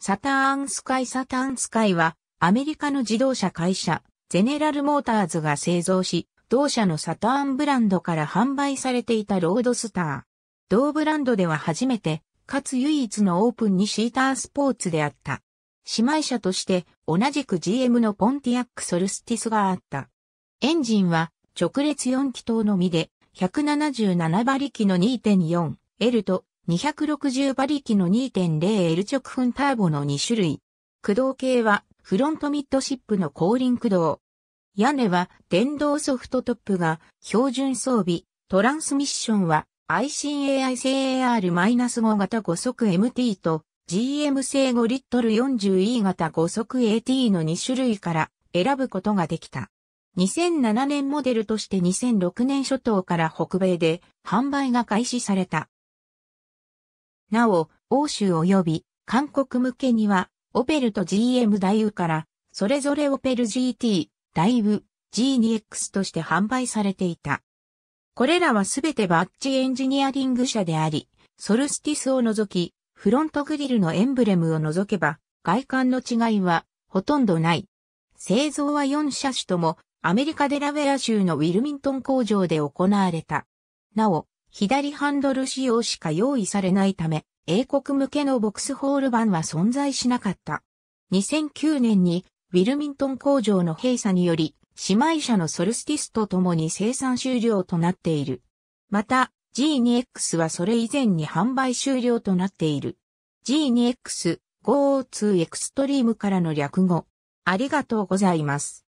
サターンスカイサターンスカイは、アメリカの自動車会社、ゼネラルモーターズが製造し、同社のサターンブランドから販売されていたロードスター。同ブランドでは初めて、かつ唯一のオープンにシータースポーツであった。姉妹車として、同じく GM のポンティアックソルスティスがあった。エンジンは、直列4気筒のみで、177馬力の 2.4L と260馬力の 2.0L 直噴ターボの2種類。駆動系はフロントミッドシップの後輪駆動。屋根は電動ソフトトップが標準装備。トランスミッションは ICAI 製 AR-5 型5速 MT と GM 製5リットル 40E 型5速 AT の2種類から選ぶことができた。2007年モデルとして2006年初頭から北米で販売が開始された。なお、欧州及び韓国向けには、オペルと GM 大ウから、それぞれオペル GT、大ウ、G2X として販売されていた。これらはすべてバッジエンジニアリング社であり、ソルスティスを除き、フロントグリルのエンブレムを除けば、外観の違いはほとんどない。製造は4車種ともアメリカデラウェア州のウィルミントン工場で行われた。なお、左ハンドル仕様しか用意されないため、英国向けのボックスホール版は存在しなかった。2009年にウィルミントン工場の閉鎖により、姉妹車のソルスティスと共に生産終了となっている。また、G2X はそれ以前に販売終了となっている。g 2 x 5 o 2エクストリームからの略語。ありがとうございます。